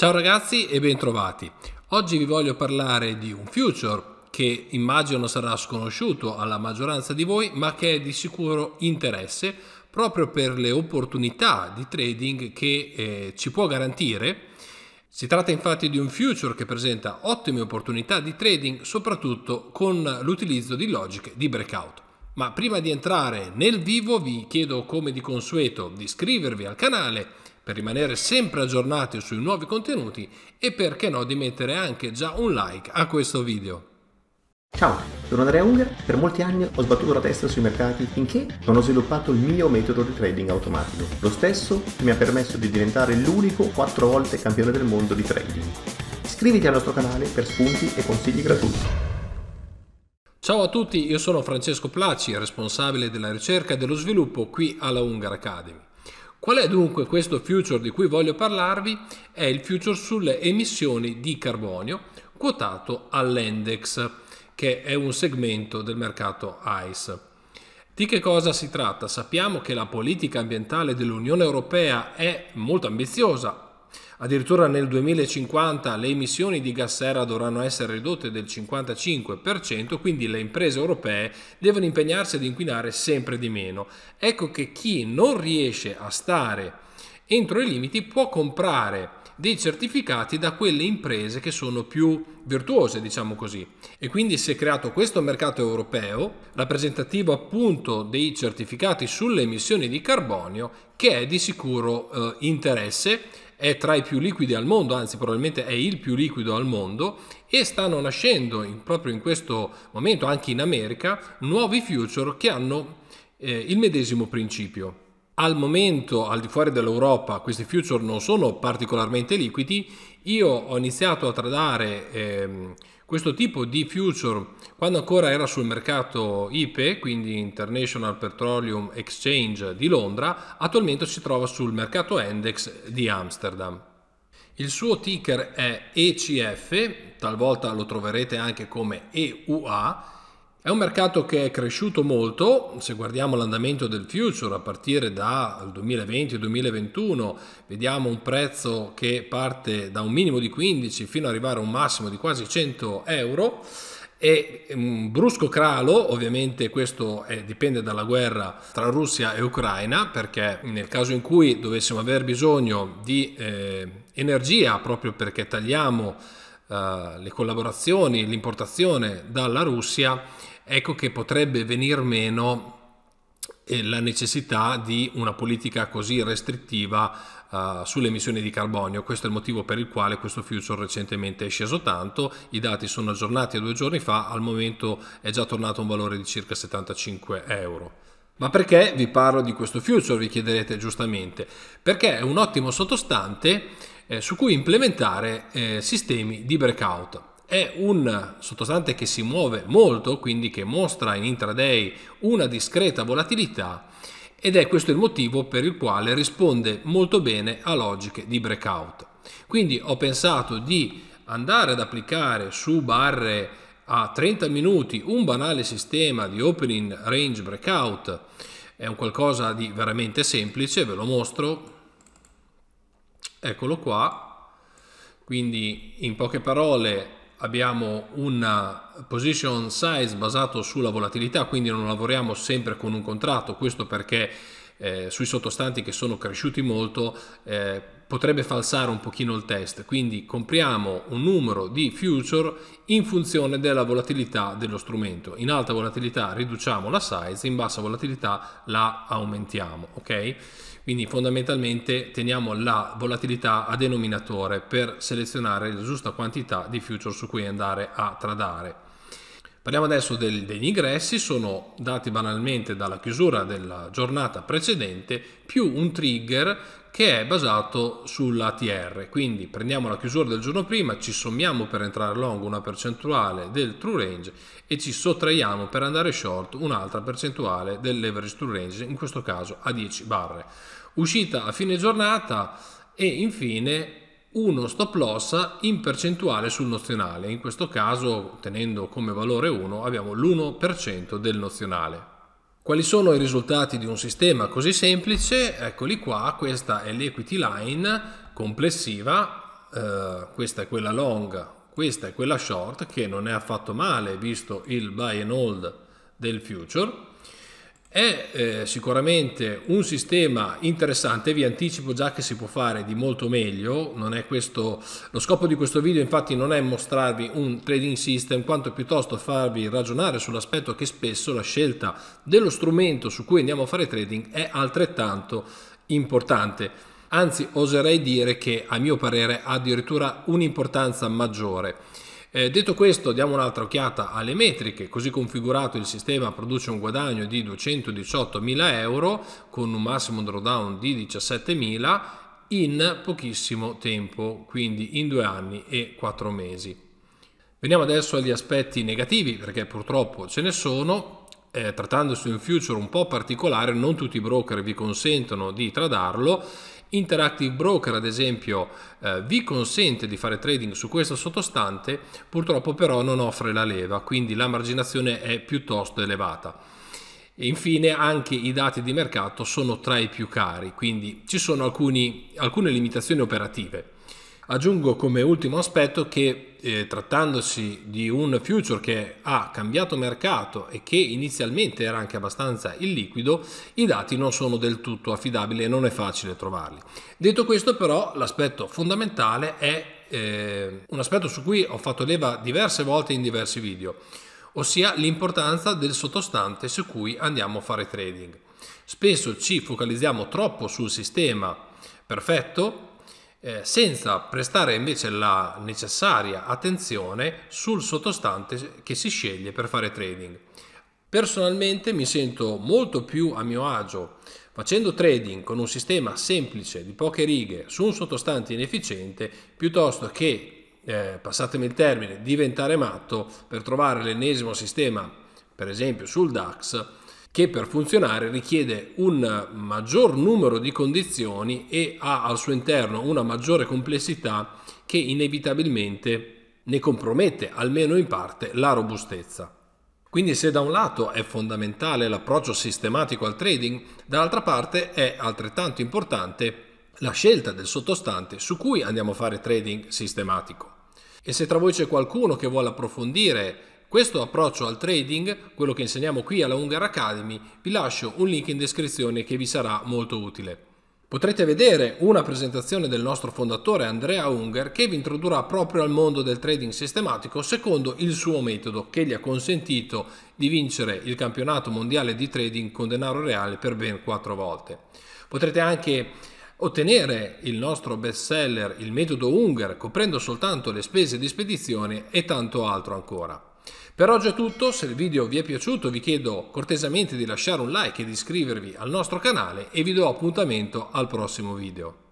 Ciao ragazzi e bentrovati. Oggi vi voglio parlare di un future che immagino sarà sconosciuto alla maggioranza di voi, ma che è di sicuro interesse proprio per le opportunità di trading che eh, ci può garantire. Si tratta infatti di un future che presenta ottime opportunità di trading, soprattutto con l'utilizzo di logiche di breakout. Ma prima di entrare nel vivo vi chiedo come di consueto di iscrivervi al canale per rimanere sempre aggiornati sui nuovi contenuti e perché no di mettere anche già un like a questo video. Ciao, sono Andrea Unger, per molti anni ho sbattuto la testa sui mercati finché non ho sviluppato il mio metodo di trading automatico, lo stesso che mi ha permesso di diventare l'unico 4 volte campione del mondo di trading. Iscriviti al nostro canale per spunti e consigli gratuiti. Ciao a tutti, io sono Francesco Placi, responsabile della ricerca e dello sviluppo qui alla Ungar Academy. Qual è dunque questo future di cui voglio parlarvi? È il future sulle emissioni di carbonio quotato all'index, che è un segmento del mercato ICE. Di che cosa si tratta? Sappiamo che la politica ambientale dell'Unione Europea è molto ambiziosa, Addirittura nel 2050 le emissioni di gas serra dovranno essere ridotte del 55%, quindi le imprese europee devono impegnarsi ad inquinare sempre di meno. Ecco che chi non riesce a stare entro i limiti può comprare dei certificati da quelle imprese che sono più virtuose, diciamo così. E quindi si è creato questo mercato europeo, rappresentativo appunto dei certificati sulle emissioni di carbonio, che è di sicuro eh, interesse è tra i più liquidi al mondo, anzi probabilmente è il più liquido al mondo e stanno nascendo in, proprio in questo momento anche in America nuovi future che hanno eh, il medesimo principio. Al momento, al di fuori dell'Europa, questi future non sono particolarmente liquidi. Io ho iniziato a tradare ehm, questo tipo di future, quando ancora era sul mercato IPE, quindi International Petroleum Exchange di Londra, attualmente si trova sul mercato Endex di Amsterdam. Il suo ticker è ECF, talvolta lo troverete anche come EUA è un mercato che è cresciuto molto, se guardiamo l'andamento del future a partire dal 2020-2021 vediamo un prezzo che parte da un minimo di 15 fino ad arrivare a un massimo di quasi 100 euro e un brusco cralo, ovviamente questo è, dipende dalla guerra tra Russia e Ucraina, perché nel caso in cui dovessimo aver bisogno di eh, energia proprio perché tagliamo eh, le collaborazioni, l'importazione dalla Russia, ecco che potrebbe venir meno eh, la necessità di una politica così restrittiva uh, sulle emissioni di carbonio. Questo è il motivo per il quale questo future recentemente è sceso tanto, i dati sono aggiornati a due giorni fa, al momento è già tornato a un valore di circa 75 euro. Ma perché vi parlo di questo future, vi chiederete giustamente? Perché è un ottimo sottostante eh, su cui implementare eh, sistemi di breakout. È un sottostante che si muove molto, quindi che mostra in intraday una discreta volatilità ed è questo il motivo per il quale risponde molto bene a logiche di breakout. Quindi ho pensato di andare ad applicare su barre a 30 minuti un banale sistema di opening range breakout è un qualcosa di veramente semplice, ve lo mostro, eccolo qua, quindi in poche parole abbiamo un uh, position size basato sulla volatilità, quindi non lavoriamo sempre con un contratto, questo perché eh, sui sottostanti che sono cresciuti molto eh, potrebbe falsare un pochino il test, quindi compriamo un numero di future in funzione della volatilità dello strumento. In alta volatilità riduciamo la size, in bassa volatilità la aumentiamo, ok? Quindi fondamentalmente teniamo la volatilità a denominatore per selezionare la giusta quantità di future su cui andare a tradare. Parliamo adesso del, degli ingressi, sono dati banalmente dalla chiusura della giornata precedente più un trigger che è basato sull'ATR, quindi prendiamo la chiusura del giorno prima, ci sommiamo per entrare long una percentuale del true range e ci sottraiamo per andare short un'altra percentuale del leverage true range, in questo caso a 10 barre. Uscita a fine giornata e infine uno stop loss in percentuale sul nozionale, in questo caso tenendo come valore 1 abbiamo l'1% del nozionale. Quali sono i risultati di un sistema così semplice? Eccoli qua, questa è l'equity line complessiva, eh, questa è quella long, questa è quella short che non è affatto male visto il buy and hold del future è eh, sicuramente un sistema interessante, vi anticipo già che si può fare di molto meglio, questo, lo scopo di questo video infatti non è mostrarvi un trading system quanto piuttosto farvi ragionare sull'aspetto che spesso la scelta dello strumento su cui andiamo a fare trading è altrettanto importante, anzi oserei dire che a mio parere ha addirittura un'importanza maggiore. Eh, detto questo, diamo un'altra occhiata alle metriche. Così configurato il sistema produce un guadagno di 218.000 euro con un massimo drawdown di 17.000 in pochissimo tempo, quindi in due anni e quattro mesi. Veniamo adesso agli aspetti negativi, perché purtroppo ce ne sono. Eh, trattandosi di un future un po' particolare, non tutti i broker vi consentono di tradarlo Interactive Broker ad esempio eh, vi consente di fare trading su questa sottostante, purtroppo però non offre la leva, quindi la marginazione è piuttosto elevata. E infine anche i dati di mercato sono tra i più cari, quindi ci sono alcuni, alcune limitazioni operative. Aggiungo come ultimo aspetto che eh, trattandosi di un future che ha cambiato mercato e che inizialmente era anche abbastanza illiquido, i dati non sono del tutto affidabili e non è facile trovarli. Detto questo però l'aspetto fondamentale è eh, un aspetto su cui ho fatto leva diverse volte in diversi video, ossia l'importanza del sottostante su cui andiamo a fare trading. Spesso ci focalizziamo troppo sul sistema perfetto eh, senza prestare invece la necessaria attenzione sul sottostante che si sceglie per fare trading. Personalmente mi sento molto più a mio agio facendo trading con un sistema semplice di poche righe su un sottostante inefficiente piuttosto che, eh, passatemi il termine, diventare matto per trovare l'ennesimo sistema, per esempio sul DAX, che per funzionare richiede un maggior numero di condizioni e ha al suo interno una maggiore complessità che inevitabilmente ne compromette almeno in parte la robustezza. Quindi se da un lato è fondamentale l'approccio sistematico al trading, dall'altra parte è altrettanto importante la scelta del sottostante su cui andiamo a fare trading sistematico. E se tra voi c'è qualcuno che vuole approfondire questo approccio al trading, quello che insegniamo qui alla Ungar Academy, vi lascio un link in descrizione che vi sarà molto utile. Potrete vedere una presentazione del nostro fondatore Andrea Unger che vi introdurrà proprio al mondo del trading sistematico secondo il suo metodo che gli ha consentito di vincere il campionato mondiale di trading con denaro reale per ben quattro volte. Potrete anche ottenere il nostro best seller, il metodo Unger, coprendo soltanto le spese di spedizione e tanto altro ancora. Per oggi è tutto, se il video vi è piaciuto vi chiedo cortesemente di lasciare un like e di iscrivervi al nostro canale e vi do appuntamento al prossimo video.